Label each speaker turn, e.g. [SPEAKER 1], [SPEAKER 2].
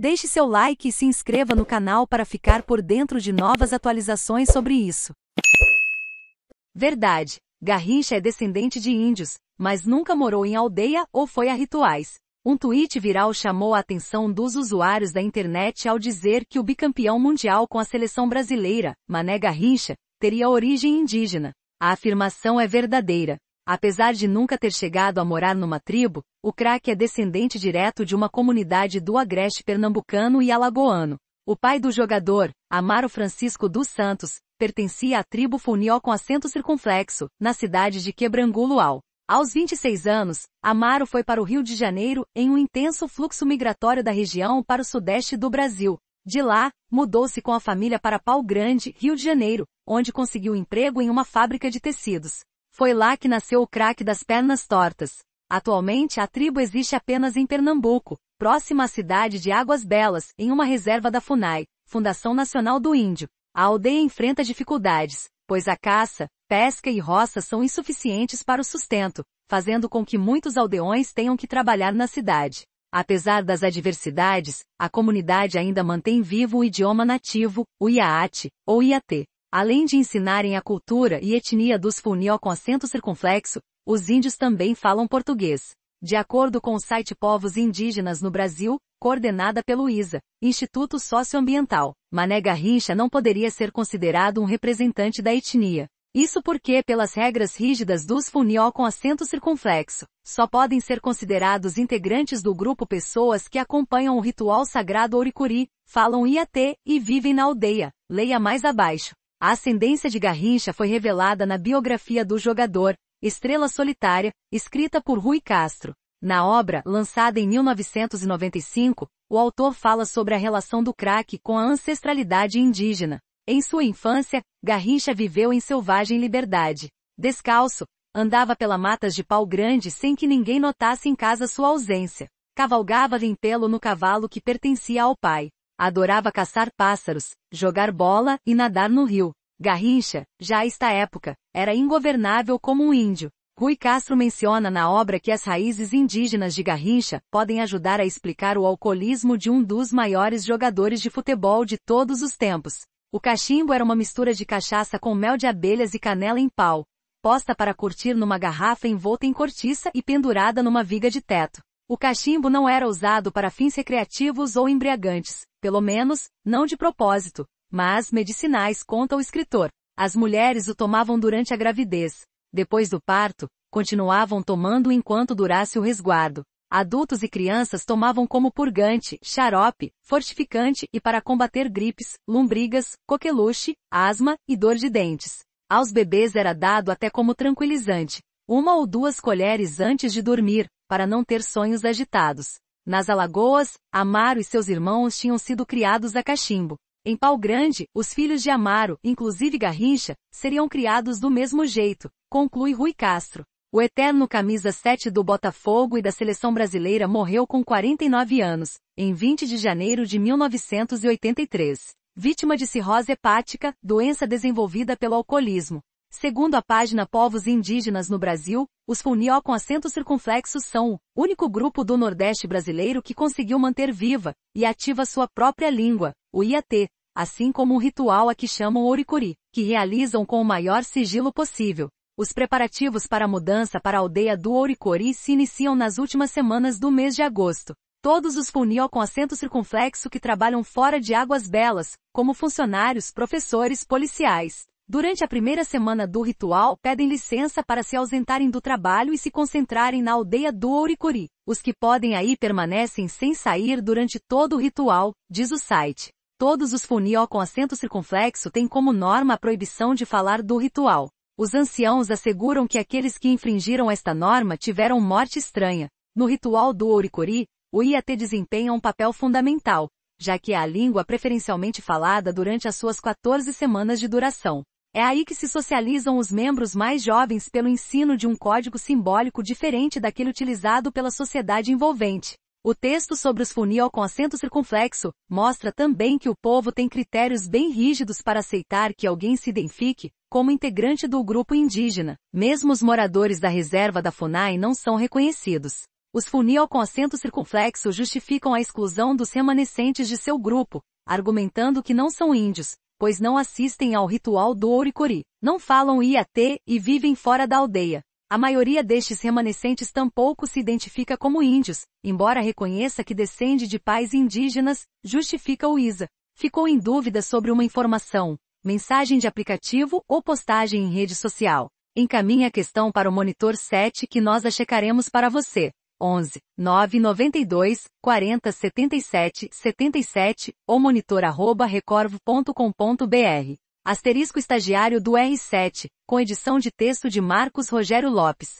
[SPEAKER 1] Deixe seu like e se inscreva no canal para ficar por dentro de novas atualizações sobre isso. Verdade. Garrincha é descendente de índios, mas nunca morou em aldeia ou foi a rituais. Um tweet viral chamou a atenção dos usuários da internet ao dizer que o bicampeão mundial com a seleção brasileira, Mané Garrincha, teria origem indígena. A afirmação é verdadeira. Apesar de nunca ter chegado a morar numa tribo, o craque é descendente direto de uma comunidade do agreste pernambucano e alagoano. O pai do jogador, Amaro Francisco dos Santos, pertencia à tribo Funió com acento circunflexo, na cidade de Quebranguloal. Aos 26 anos, Amaro foi para o Rio de Janeiro em um intenso fluxo migratório da região para o sudeste do Brasil. De lá, mudou-se com a família para Pau Grande, Rio de Janeiro, onde conseguiu emprego em uma fábrica de tecidos. Foi lá que nasceu o craque das pernas tortas. Atualmente a tribo existe apenas em Pernambuco, próxima à cidade de Águas Belas, em uma reserva da FUNAI, Fundação Nacional do Índio. A aldeia enfrenta dificuldades, pois a caça, pesca e roça são insuficientes para o sustento, fazendo com que muitos aldeões tenham que trabalhar na cidade. Apesar das adversidades, a comunidade ainda mantém vivo o idioma nativo, o Iaate, ou Iatê, Além de ensinarem a cultura e etnia dos Funió com acento circunflexo, os índios também falam português. De acordo com o site Povos Indígenas no Brasil, coordenada pelo ISA, Instituto Socioambiental, Mané Garrincha não poderia ser considerado um representante da etnia. Isso porque, pelas regras rígidas dos Funió com acento circunflexo, só podem ser considerados integrantes do grupo pessoas que acompanham o ritual sagrado Oricuri, falam Iatê e vivem na aldeia, leia mais abaixo. A ascendência de Garrincha foi revelada na biografia do jogador, Estrela Solitária, escrita por Rui Castro. Na obra, lançada em 1995, o autor fala sobre a relação do craque com a ancestralidade indígena. Em sua infância, Garrincha viveu em selvagem liberdade. Descalço, andava pela matas de pau grande sem que ninguém notasse em casa sua ausência. Cavalgava limpelo no cavalo que pertencia ao pai. Adorava caçar pássaros, jogar bola e nadar no rio. Garrincha, já esta época, era ingovernável como um índio. Rui Castro menciona na obra que as raízes indígenas de Garrincha podem ajudar a explicar o alcoolismo de um dos maiores jogadores de futebol de todos os tempos. O cachimbo era uma mistura de cachaça com mel de abelhas e canela em pau, posta para curtir numa garrafa envolta em cortiça e pendurada numa viga de teto. O cachimbo não era usado para fins recreativos ou embriagantes pelo menos, não de propósito, mas medicinais, conta o escritor. As mulheres o tomavam durante a gravidez. Depois do parto, continuavam tomando enquanto durasse o resguardo. Adultos e crianças tomavam como purgante, xarope, fortificante e para combater gripes, lombrigas, coqueluche, asma e dor de dentes. Aos bebês era dado até como tranquilizante, uma ou duas colheres antes de dormir, para não ter sonhos agitados. Nas Alagoas, Amaro e seus irmãos tinham sido criados a cachimbo. Em Pau Grande, os filhos de Amaro, inclusive Garrincha, seriam criados do mesmo jeito, conclui Rui Castro. O eterno camisa 7 do Botafogo e da seleção brasileira morreu com 49 anos, em 20 de janeiro de 1983, vítima de cirrose hepática, doença desenvolvida pelo alcoolismo. Segundo a página Povos Indígenas no Brasil, os Funió com acento circunflexo são o único grupo do Nordeste brasileiro que conseguiu manter viva e ativa sua própria língua, o Iat, assim como um ritual a que chamam Oricuri, que realizam com o maior sigilo possível. Os preparativos para a mudança para a aldeia do Oricori se iniciam nas últimas semanas do mês de agosto. Todos os Funió com acento circunflexo que trabalham fora de Águas Belas, como funcionários, professores, policiais, Durante a primeira semana do ritual, pedem licença para se ausentarem do trabalho e se concentrarem na aldeia do Ouricuri. Os que podem aí permanecem sem sair durante todo o ritual, diz o site. Todos os funió com acento circunflexo têm como norma a proibição de falar do ritual. Os anciãos asseguram que aqueles que infringiram esta norma tiveram morte estranha. No ritual do Ouricuri, o IAT desempenha um papel fundamental, já que é a língua preferencialmente falada durante as suas 14 semanas de duração. É aí que se socializam os membros mais jovens pelo ensino de um código simbólico diferente daquele utilizado pela sociedade envolvente. O texto sobre os funil com acento circunflexo mostra também que o povo tem critérios bem rígidos para aceitar que alguém se identifique como integrante do grupo indígena. Mesmo os moradores da reserva da FUNAI não são reconhecidos. Os funil com acento circunflexo justificam a exclusão dos remanescentes de seu grupo, argumentando que não são índios, pois não assistem ao ritual do Ouricori, não falam Iatê e vivem fora da aldeia. A maioria destes remanescentes tampouco se identifica como índios, embora reconheça que descende de pais indígenas, justifica o ISA. Ficou em dúvida sobre uma informação, mensagem de aplicativo ou postagem em rede social. Encaminhe a questão para o monitor 7 que nós a checaremos para você. 11 992 40 77 77 ou monitor arroba recorvo.com.br. Asterisco estagiário do R7, com edição de texto de Marcos Rogério Lopes.